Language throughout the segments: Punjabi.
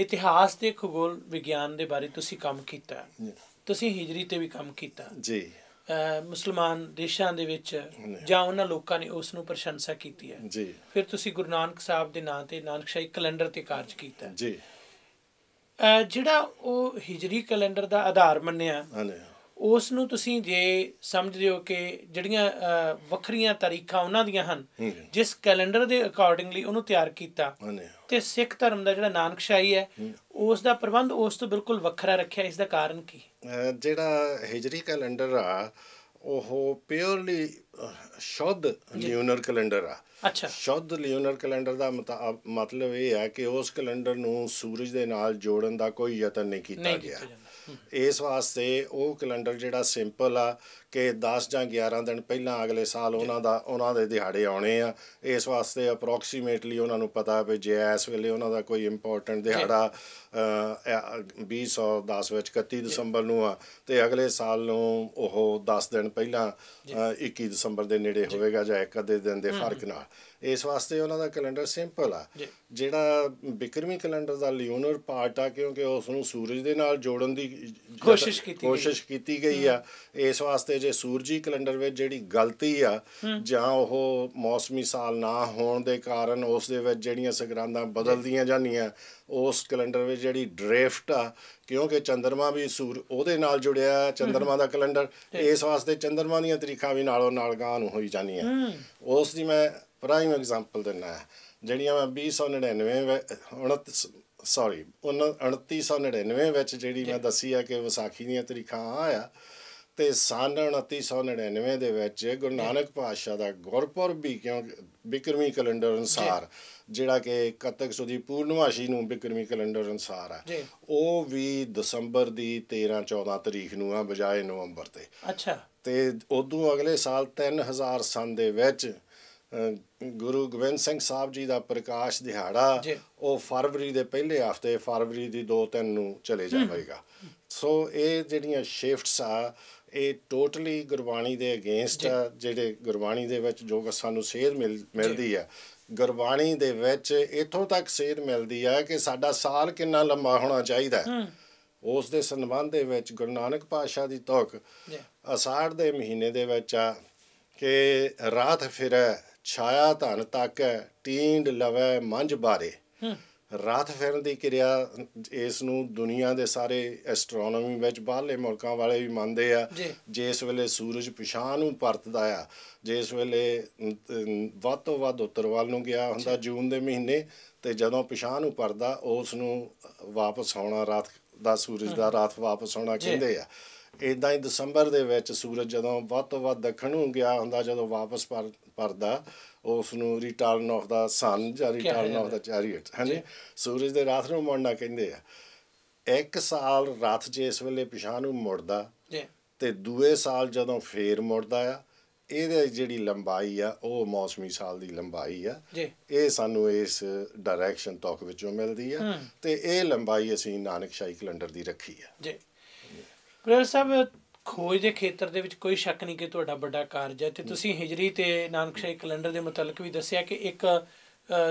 ਇਤਿਹਾਸ ਤੇ ਖਗੋਲ ਵਿਗਿਆਨ ਦੇ ਬਾਰੇ ਤੁਸੀਂ ਕੰਮ ਕੀਤਾ ਤੁਸੀਂ ਹਿਜਰੀ ਤੇ ਵੀ ਕੰਮ ਕੀਤਾ ਜੀ ਮੁਸਲਮਾਨ ਦੇਸ਼ਾਂ ਦੇ ਵਿੱਚ ਜਾਂ ਉਹਨਾਂ ਲੋਕਾਂ ਨੇ ਉਸ ਨੂੰ ਪ੍ਰਸ਼ੰਸਾ ਕੀਤੀ ਹੈ ਜੀ ਫਿਰ ਤੁਸੀਂ ਗੁਰੂ ਨਾਨਕ ਸਾਹਿਬ ਦੇ ਨਾਂ ਤੇ ਨਾਨਕਸ਼ਾਹੀ ਕੈਲੰਡਰ ਤੇ ਕਾਰਜ ਕੀਤਾ ਜੀ ਜਿਹੜਾ ਉਹ ਹਿਜਰੀ ਕੈਲੰਡਰ ਦਾ ਆਧਾਰ ਮੰਨਿਆ ਹਾਂ ਉਸ ਨੂੰ ਤੁਸੀਂ ਜੇ ਸਮਝਦੇ ਹੋ ਕਿ ਜਿਹੜੀਆਂ ਵੱਖਰੀਆਂ ਤਾਰੀਖਾਂ ਉਹਨਾਂ ਦੀਆਂ ਹਨ ਜਿਸ ਕੈਲੰਡਰ ਦੇ ਅਕੋਰਡਿੰਗਲੀ ਉਹਨੂੰ ਤਿਆਰ ਕੀਤਾ ਤੇ ਸਿੱਖ ਧਰਮ ਦਾ ਜਿਹੜਾ ਨਾਨਕਸ਼ਾਹੀ ਹੈ ਉਸ ਦਾ ਪ੍ਰਬੰਧ ਉਸ ਤੋਂ ਬਿਲਕੁਲ ਵੱਖਰਾ ਰੱਖਿਆ ਇਸ ਦਾ ਕਾਰਨ ਕੀ ਜਿਹੜਾ ਹਿਜਰੀ ਕੈਲੰਡਰ ਆ ਉਹ ਪਿਓਰਲੀ ਸ਼ੁੱਧ ਲਿਓਨਰ ਕੈਲੰਡਰ ਆ ਅੱਛਾ ਸ਼ੁੱਧ ਲਿਓਨਰ ਕੈਲੰਡਰ ਦਾ ਮਤਲਬ ਇਹ ਹੈ ਕਿ ਉਸ ਕੈਲੰਡਰ ਨੂੰ ਸੂਰਜ ਦੇ ਨਾਲ ਜੋੜਨ ਦਾ ਕੋਈ ਯਤਨ ਨਹੀਂ ਕੀਤਾ ਗਿਆ ਇਸ ਵਾਸਤੇ ਉਹ ਕੈਲੰਡਰ ਜਿਹੜਾ ਸਿੰਪਲ ਆ ਕਿ 10 ਜਾਂ 11 ਦਿਨ ਪਹਿਲਾਂ ਅਗਲੇ ਸਾਲ ਉਹਨਾਂ ਦਾ ਉਹਨਾਂ ਦੇ ਦਿਹਾੜੇ ਆਉਣੇ ਆ ਇਸ ਵਾਸਤੇ ਅਪਰੋਕਸੀਮੇਟਲੀ ਉਹਨਾਂ ਨੂੰ ਪਤਾ ਵੀ ਜੇ ਇਸ ਵੇਲੇ ਉਹਨਾਂ ਦਾ ਕੋਈ ਇੰਪੋਰਟੈਂਟ ਦਿਹਾੜਾ 2010 ਵਿੱਚ 31 ਦਸੰਬਰ ਨੂੰ ਆ ਤੇ ਅਗਲੇ ਸਾਲ ਨੂੰ ਉਹ 10 ਦਿਨ ਪਹਿਲਾਂ 21 ਦਸੰਬਰ ਦੇ ਨੇੜੇ ਹੋਵੇਗਾ ਜਾਂ ਇੱਕ ਅੱਧੇ ਦਿਨ ਦੇ ਫਰਕ ਨਾਲ ਇਸ ਵਾਸਤੇ ਉਹਨਾਂ ਦਾ ਕੈਲੰਡਰ ਸਿੰਪਲ ਆ ਜਿਹੜਾ ਬਿਕਰਮੀ ਕੈਲੰਡਰ ਦਾ ਲਿਓਨਰ ਪਾਰਟ ਆ ਕਿਉਂਕਿ ਉਸ ਨੂੰ ਸੂਰਜ ਦੇ ਨਾਲ ਜੋੜਨ ਦੀ ਕੋਸ਼ਿਸ਼ ਕੀਤੀ ਕੋਸ਼ਿਸ਼ ਕੀਤੀ ਗਈ ਆ ਇਸ ਵਾਸਤੇ ਜੇ ਸੂਰਜੀ ਕੈਲੰਡਰ ਵਿੱਚ ਜਿਹੜੀ ਗਲਤੀ ਆ ਜਾਂ ਉਹ ਮੌਸਮੀ ਸਾਲ ਨਾ ਹੋਣ ਦੇ ਕਾਰਨ ਉਸ ਦੇ ਵਿੱਚ ਜਿਹੜੀਆਂ ਸਗਰਾਂਦਾਂ ਬਦਲਦੀਆਂ ਜਾਂਦੀਆਂ ਉਸ ਕੈਲੰਡਰ ਵਿੱਚ ਜਿਹੜੀ ਡ੍ਰਿਫਟ ਆ ਕਿਉਂਕਿ ਚੰਦਰਮਾ ਵੀ ਸੂਰ ਉਹਦੇ ਨਾਲ ਜੁੜਿਆ ਚੰਦਰਮਾ ਦਾ ਕੈਲੰਡਰ ਇਸ ਵਾਸਤੇ ਚੰਦਰਮਾ ਦੀਆਂ ਤਰੀਖਾਂ ਵੀ ਨਾਲੋਂ ਨਾਲ ਗਾਂ ਨੂੰ ਹੋਈ ਜਾਂਦੀਆਂ ਉਸ ਦੀ ਮੈਂ ਪ੍ਰਾਈਮ ਐਗਜ਼ਾਮਪਲ ਦਿੰਨਾ ਜਿਹੜੀਆਂ ਮੈਂ 2099 29 ਸੌਰੀ 2999 ਵਿੱਚ ਜਿਹੜੀ ਮੈਂ ਦੱਸੀ ਆ ਕਿ ਵਿਸਾਖੀ ਦੀਆਂ ਤਰੀਖਾਂ ਆ ਆ ਤੇ ਸਾਲ 2999 ਦੇ ਵਿੱਚ ਗੁਰੂ ਨਾਨਕ ਪਾਤਸ਼ਾਹ ਦਾ ਗੁਰਪੁਰਬ ਵੀ ਕਿਉਂ ਬਿਕਰਮੀ ਕੈਲੰਡਰ ਅਨਸਾਰ ਜਿਹੜਾ ਕਿ ਕਤਕ ਸੁਦੀ ਪੂਰਨਮਾਸ਼ੀ ਨੂੰ ਬਿਕਰਮੀ ਕੈਲੰਡਰ ਅਨਸਾਰ ਆ ਉਹ ਵੀ ਦਸੰਬਰ ਦੀ 13 14 ਤਰੀਕ ਨੂੰ ਆ ਬਜਾਏ ਨਵੰਬਰ ਤੇ ਅੱਛਾ ਤੇ ਉਦੋਂ ਅਗਲੇ ਸਾਲ 3000 ਸਾਲ ਦੇ ਵਿੱਚ ਗੁਰੂ ਗੋਬਿੰਦ ਸਿੰਘ ਸਾਹਿਬ ਜੀ ਦਾ ਪ੍ਰਕਾਸ਼ ਦਿਹਾੜਾ ਉਹ ਫਰਵਰੀ ਦੇ ਪਹਿਲੇ ਹਫਤੇ ਫਰਵਰੀ ਦੀ 2-3 ਨੂੰ ਚਲੇ ਜਾਵੇਗਾ ਸੋ ਇਹ ਜਿਹੜੀਆਂ ਸ਼ਿਫਟਸ ਆ ਇਹ ਟੋਟਲੀ ਗੁਰਬਾਣੀ ਦੇ ਅਗੇਂਸਟ ਜਿਹੜੇ ਗੁਰਬਾਣੀ ਦੇ ਵਿੱਚ ਜੋ ਸਾਨੂੰ ਸੇਧ ਮਿਲਦੀ ਹੈ ਗੁਰਬਾਣੀ ਦੇ ਵਿੱਚ ਇਥੋਂ ਤੱਕ ਸੇਧ ਮਿਲਦੀ ਹੈ ਕਿ ਸਾਡਾ ਸਾਲ ਕਿੰਨਾ ਲੰਮਾ ਹੋਣਾ ਚਾਹੀਦਾ ਹੈ ਉਸ ਦੇ ਸੰਬੰਧ ਦੇ ਵਿੱਚ ਗੁਰੂ ਨਾਨਕ ਪਾਸ਼ਾ ਦੀ ਤੋਕ ਅਸਾੜ ਦੇ ਮਹੀਨੇ ਦੇ ਵਿੱਚ ਆ ਕਿ ਰਾਤ ਫਿਰੈ ਛਾਇਆ ਧਨ ਹੈ ਟੀਂਡ ਲਵੇ ਮੰਝ ਬਾਰੇ ਰਾਤ ਫੇਰਨ ਦੀ ਕਿਰਿਆ ਇਸ ਨੂੰ ਦੁਨੀਆ ਦੇ ਸਾਰੇ ਐਸਟ੍ਰੋਨੋਮੀ ਵਿੱਚ ਬਾਹਰਲੇ ਮੁਲਕਾਂ ਵਾਲੇ ਵੀ ਮੰਨਦੇ ਆ ਜੇ ਇਸ ਵੇਲੇ ਸੂਰਜ ਪਛਾਣ ਨੂੰ ਪਰਤਦਾ ਆ ਜੇ ਇਸ ਵੇਲੇ ਵੱਧ ਤੋਂ ਵੱਧ ਉੱਤਰ ਵੱਲ ਨੂੰ ਗਿਆ ਹੁੰਦਾ ਜੂਨ ਦੇ ਮਹੀਨੇ ਤੇ ਜਦੋਂ ਪਛਾਣ ਨੂੰ ਪਰਦਾ ਉਸ ਨੂੰ ਵਾਪਸ ਆਉਣਾ ਰਾਤ ਦਾ ਸੂਰਜ ਦਾ ਰਾਤ ਵਾਪਸ ਆਉਣਾ ਕਹਿੰਦੇ ਆ ਇਦਾਂ ਹੀ ਦਸੰਬਰ ਦੇ ਵਿੱਚ ਸੂਰਜ ਜਦੋਂ ਵੱਧ ਤੋਂ ਵੱਧ ਦੱਖਣ ਨੂੰ ਗਿਆ ਹੁੰਦਾ ਜਦੋਂ ਵਾਪਸ ਪਰ ਪਰਦਾ ਉਸ ਨੂੰ ਰਿਟਰਨ ਆਫ ਦਾ ਸਨ ਜਾਂ ਰਿਟਰਨ ਆਫ ਦਾ ਚੈਰੀਅਟ ਹਾਂਜੀ ਸੂਰਜ ਦੇ ਰਾਤ ਨੂੰ ਮੁੜਨਾ ਕਹਿੰਦੇ ਆ ਇੱਕ ਸਾਲ ਰਾਤ ਜੇ ਇਸ ਵੇਲੇ ਪਿਛਾਂ ਨੂੰ ਮੁੜਦਾ ਜੀ ਤੇ ਦੂਏ ਸਾਲ ਜਦੋਂ ਫੇਰ ਮੁੜਦਾ ਆ ਇਹਦੇ ਜਿਹੜੀ ਲੰਬਾਈ ਆ ਉਹ ਮੌਸਮੀ ਸਾਲ ਦੀ ਲੰਬਾਈ ਆ ਇਹ ਸਾਨੂੰ ਇਸ ਡਾਇਰੈਕਸ਼ਨ ਟਾਕ ਵਿੱਚੋਂ ਮਿਲਦੀ ਆ ਤੇ ਇਹ ਲੰਬਾਈ ਅਸੀਂ ਸ਼ਾਹੀ ਕੈਲੰਡਰ ਦੀ ਰੱਖੀ ਆ ਜੀ ਗੁਰੇਲ ਸਾਹਿਬ ਖੋਜ ਦੇ ਖੇਤਰ ਦੇ ਵਿੱਚ ਕੋਈ ਸ਼ੱਕ ਨਹੀਂ ਕਿ ਤੁਹਾਡਾ ਵੱਡਾ ਕਾਰਜ ਹੈ ਤੇ ਤੁਸੀਂ ਹਿਜਰੀ ਤੇ ਨਾਨਕਸ਼ਾਹੀ ਕੈਲੰਡਰ ਦੇ ਮੁਤਲਕ ਵੀ ਦੱਸਿਆ ਕਿ ਇੱਕ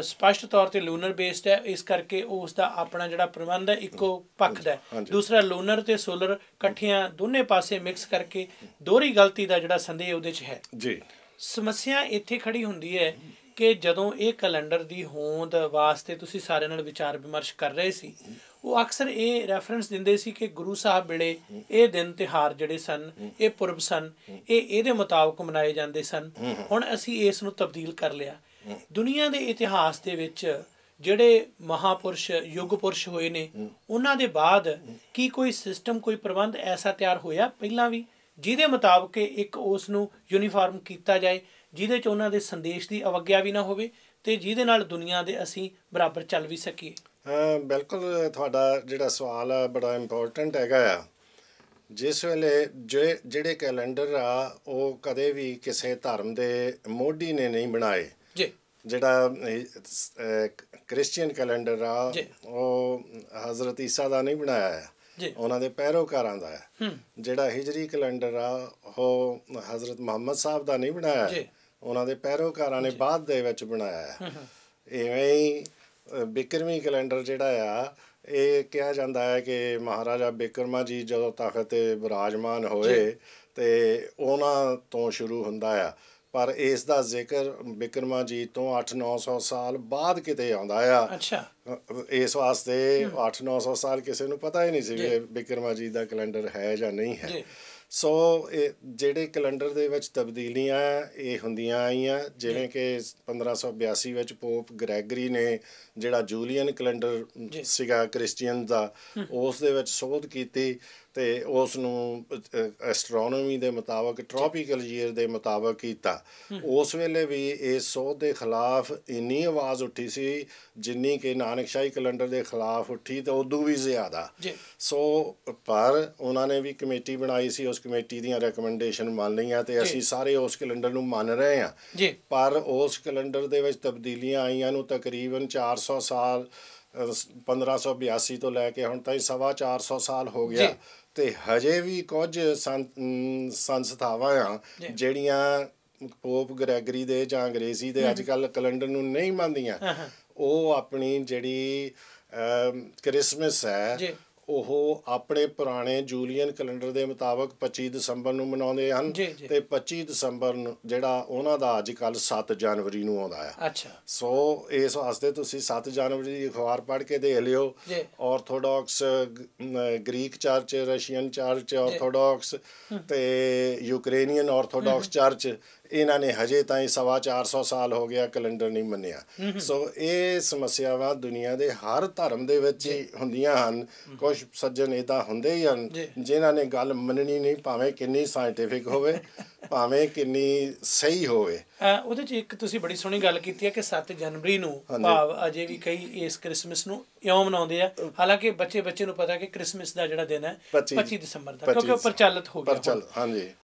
ਸਪਸ਼ਟ ਤੌਰ ਤੇ ਲੂਨਰ ਬੇਸਡ ਹੈ ਇਸ ਕਰਕੇ ਉਸ ਦਾ ਆਪਣਾ ਜਿਹੜਾ ਪ੍ਰਬੰਧ ਹੈ ਇੱਕੋ ਪੱਖ ਦਾ ਦੂਸਰਾ ਲੂਨਰ ਤੇ ਸੋਲਰ ਇਕੱਠਿਆਂ ਦੋਨੇ ਪਾਸੇ ਮਿਕਸ ਕਰਕੇ ਦੋਹਰੀ ਗਲਤੀ ਦਾ ਜਿਹੜਾ ਸੰਦੇਹ ਉਹਦੇ ਵਿੱਚ ਹੈ ਜੀ ਸਮੱਸਿਆ ਇੱਥੇ ਖੜੀ ਹੁੰਦੀ ਹੈ ਕਿ ਜਦੋਂ ਇਹ ਕੈਲੰਡਰ ਦੀ ਹੋਂਦ ਵਾਸਤੇ ਤੁਸੀਂ ਸਾਰਿਆਂ ਨਾਲ ਵਿਚਾਰ ਵਿਮਰਸ਼ ਕਰ ਰਹੇ ਸੀ ਉਹ ਅਕਸਰ ਇਹ ਰੈਫਰੈਂਸ ਦਿੰਦੇ ਸੀ ਕਿ ਗੁਰੂ ਸਾਹਿਬ ਵੇਲੇ ਇਹ ਦਿਨ ਤਿਹਾਰ ਜਿਹੜੇ ਸਨ ਇਹ ਪੁਰਬ ਸਨ ਇਹ ਇਹਦੇ ਮੁਤਾਬਕ ਮਨਾਏ ਜਾਂਦੇ ਸਨ ਹੁਣ ਅਸੀਂ ਇਸ ਨੂੰ ਤਬਦੀਲ ਕਰ ਲਿਆ ਦੁਨੀਆ ਦੇ ਇਤਿਹਾਸ ਦੇ ਵਿੱਚ ਜਿਹੜੇ ਮਹਾਪੁਰਸ਼ ਯੁੱਗ ਪੁਰਸ਼ ਹੋਏ ਨੇ ਉਹਨਾਂ ਦੇ ਬਾਅਦ ਕੀ ਕੋਈ ਸਿਸਟਮ ਕੋਈ ਪ੍ਰਬੰਧ ਐਸਾ ਤਿਆਰ ਹੋਇਆ ਪਹਿਲਾਂ ਵੀ ਜਿਹਦੇ ਮੁਤਾਬਕ ਇੱਕ ਉਸ ਨੂੰ ਯੂਨੀਫਾਰਮ ਕੀਤਾ ਜਾਏ ਜਿਹਦੇ 'ਚ ਉਹਨਾਂ ਦੇ ਸੰਦੇਸ਼ ਦੀ ਅਵਗਿਆ ਵੀ ਨਾ ਹੋਵੇ ਤੇ ਜਿਹਦੇ ਨਾਲ ਦੁਨੀਆ ਦੇ ਅਸੀਂ ਬਰਾਬਰ ਚੱਲ ਵੀ ਸਕੀਏ ਬਿਲਕੁਲ ਤੁਹਾਡਾ ਜਿਹੜਾ ਸਵਾਲ ਹੈ ਬੜਾ ਇੰਪੋਰਟੈਂਟ ਹੈਗਾ ਆ ਜਿਸ ਵੇਲੇ ਜਿਹੜੇ ਕੈਲੰਡਰ ਆ ਉਹ ਕਦੇ ਵੀ ਕਿਸੇ ਧਰਮ ਦੇ ਮੋਢੀ ਨੇ ਨਹੀਂ ਬਣਾਏ ਜੀ ਜਿਹੜਾ ਕ੍ਰਿਸਚੀਅਨ ਕੈਲੰਡਰ ਆ ਉਹ ਹਜ਼ਰਤ ਈਸਾ ਦਾ ਨਹੀਂ ਬਣਾਇਆ ਹੈ ਉਹਨਾਂ ਦੇ ਪੈਰੋਕਾਰਾਂ ਦਾ ਹੈ ਜਿਹੜਾ ਹਿਜਰੀ ਕੈਲੰਡਰ ਆ ਉਹ ਹਜ਼ਰਤ ਮੁਹੰਮਦ ਸਾਹਿਬ ਦਾ ਨਹੀਂ ਬਣਾਇਆ ਹੈ ਉਹਨਾਂ ਦੇ ਪੈਰੋਕਾਰਾਂ ਨੇ ਬਾਅਦ ਦੇ ਵਿੱਚ ਬਣਾਇਆ ਹੈ ਇਵੇਂ ਹੀ ਬਿਕਰਮੀ ਕੈਲੰਡਰ ਜਿਹੜਾ ਆ ਇਹ ਕਿਹਾ ਜਾਂਦਾ ਹੈ ਕਿ ਮਹਾਰਾਜਾ ਬਿਕਰਮਾ ਜੀ ਜਦੋਂ ਤਖਤ ਤੇ ਬਿਰਾਜਮਾਨ ਹੋਏ ਤੇ ਉਹਨਾਂ ਤੋਂ ਸ਼ੁਰੂ ਹੁੰਦਾ ਆ ਪਰ ਇਸ ਦਾ ਜ਼ਿਕਰ ਬਿਕਰਮਾ ਜੀ ਤੋਂ 8-900 ਸਾਲ ਬਾਅਦ ਕਿਤੇ ਆਉਂਦਾ ਆ ਅੱਛਾ ਇਸ ਵਾਸਤੇ 8-900 ਸਾਲ ਕਿਸੇ ਨੂੰ ਪਤਾ ਹੀ ਨਹੀਂ ਸੀ ਕਿ ਬਿਕਰਮਾ ਜੀ ਦਾ ਕੈਲੰਡਰ ਹੈ ਜਾਂ ਨਹੀਂ ਹੈ ਸੋ ਇਹ ਜਿਹੜੇ ਕੈਲੰਡਰ ਦੇ ਵਿੱਚ ਤਬਦੀਲੀਆਂ ਇਹ ਹੁੰਦੀਆਂ ਆਈਆਂ ਜਿਵੇਂ ਕਿ 1582 ਵਿੱਚ ਪੋਪ ਗ੍ਰੈਗਰੀ ਨੇ ਜਿਹੜਾ ਜੂਲੀਅਨ ਕੈਲੰਡਰ ਸੀਗਾ ਕ੍ਰਿਸਚੀਅਨ ਦਾ ਉਸ ਦੇ ਵਿੱਚ ਸੋਧ ਕੀਤੀ ਤੇ ਉਸ ਨੂੰ ਐਸਟਰੋਨੋਮੀ ਦੇ ਮੁਤਾਬਕ ਟ੍ਰੋਪੀਕਲ ਈਅਰ ਦੇ ਮੁਤਾਬਕ ਕੀਤਾ ਉਸ ਵੇਲੇ ਵੀ ਇਸ ਸੋਧ ਦੇ ਖਿਲਾਫ ਇੰਨੀ ਆਵਾਜ਼ ਉੱਠੀ ਸੀ ਜਿੰਨੀ ਕਿ ਨਾਨਕਸ਼ਾਹੀ ਕੈਲੰਡਰ ਦੇ ਖਿਲਾਫ ਉੱਠੀ ਤੇ ਉਦੋਂ ਵੀ ਜ਼ਿਆਦਾ ਸੋ ਪਰ ਉਹਨਾਂ ਨੇ ਵੀ ਕਮੇਟੀ ਬਣਾਈ ਸੀ ਉਸ ਕਮੇਟੀ ਦੀਆਂ ਰეკਮੈਂਡੇਸ਼ਨ ਮੰਨ ਲਈਆਂ ਤੇ ਅਸੀਂ ਸਾਰੇ ਉਸ ਕੈਲੰਡਰ ਨੂੰ ਮੰਨ ਰਹੇ ਹਾਂ ਜੀ ਪਰ ਉਸ ਕੈਲੰਡਰ ਦੇ ਵਿੱਚ ਤਬਦੀਲੀਆਂ ਆਈਆਂ ਨੂੰ ਤਕਰੀਬਨ 400 ਸਾਲ 1582 ਤੋਂ ਲੈ ਕੇ ਹੁਣ ਤਾਈ ਸਵਾ 400 ਸਾਲ ਹੋ ਗਿਆ ਤੇ ਹਜੇ ਵੀ ਕੁਝ ਸੰਸਥਾਵਾਂ ਆ ਜਿਹੜੀਆਂ ਪੋਪ ਗ੍ਰੈਗਰੀ ਦੇ ਜਾਂ ਅੰਗਰੇਜ਼ੀ ਦੇ ਅੱਜ ਕੱਲ ਕੈਲੰਡਰ ਨੂੰ ਨਹੀਂ ਮੰਨਦੀਆਂ ਉਹ ਆਪਣੀ ਜਿਹੜੀ ਕ੍ਰਿਸਮਸ ਹੈ ਉਹ ਆਪਣੇ ਪੁਰਾਣੇ ਜੂਲੀਅਨ ਕੈਲੰਡਰ ਦੇ ਮੁਤਾਬਕ 25 ਦਸੰਬਰ ਨੂੰ ਮਨਾਉਂਦੇ ਹਨ ਤੇ 25 ਦਸੰਬਰ ਨੂੰ ਜਿਹੜਾ ਉਹਨਾਂ ਦਾ ਅੱਜ ਕੱਲ 7 ਜਨਵਰੀ ਨੂੰ ਆਉਂਦਾ ਆ ਅੱਛਾ ਸੋ ਇਸ ਵਾਸਤੇ ਤੁਸੀਂ 7 ਜਨਵਰੀ ਦੀ ਅਖਬਾਰ ਪੜ੍ਹ ਕੇ ਦੇਖ ਲਿਓ Orthodox Greek church Russian church Orthodox ਤੇ ਯੂਕਰੇਨੀਅਨ ਆਰਥੋਡਾਕਸ ਚਰਚ ਇਹਨਾਂ ਨੇ ਹਜੇ ਤਾਈਂ ਸਵਾ 400 ਸਾਲ ਹੋ ਗਿਆ ਕੈਲੰਡਰ ਨਹੀਂ ਮੰਨਿਆ ਸੋ ਇਹ ਸਮੱਸਿਆਵਾਂ ਦੁਨੀਆ ਦੇ ਹਰ ਧਰਮ ਦੇ ਵਿੱਚ ਹੀ ਹੁੰਦੀਆਂ ਹਨ ਕੁਝ ਸੱਜਣ ਇਹਦਾ ਹੁੰਦੇ ਹੀ ਹਨ ਜਿਨ੍ਹਾਂ ਨੇ ਗੱਲ ਮੰਨਣੀ ਨਹੀਂ ਭਾਵੇਂ ਕਿੰਨੀ ਸਾਇੰਟਿਫਿਕ ਹੋਵੇ ਭਾਵੇਂ ਕਿੰਨੀ ਸਹੀ ਹੋਵੇ ਉਹਦੇ ਚ ਇੱਕ ਤੁਸੀਂ ਬੜੀ ਸੋਹਣੀ ਗੱਲ ਕੀਤੀ ਹੈ ਕਿ 7 ਜਨਵਰੀ ਨੂੰ ਭਾਵ ਅਜੇ ਵੀ ਕਈ ਇਸ ਕ੍ਰਿਸਮਸ ਨੂੰ ਇਉਂ ਮਨਾਉਂਦੇ ਆ ਹਾਲਾਂਕਿ ਬੱਚੇ ਬੱਚੇ ਨੂੰ ਪਤਾ ਕਿ ਕ੍ਰਿਸਮਸ ਦਾ ਜਿਹੜਾ ਦਿਨ ਹੈ 25 ਦਸੰਬਰ ਦਾ ਕਿਉਂਕਿ ਉਹ ਪ੍ਰਚਲਿਤ ਹੋ ਗਿਆ ਹਾਂਜੀ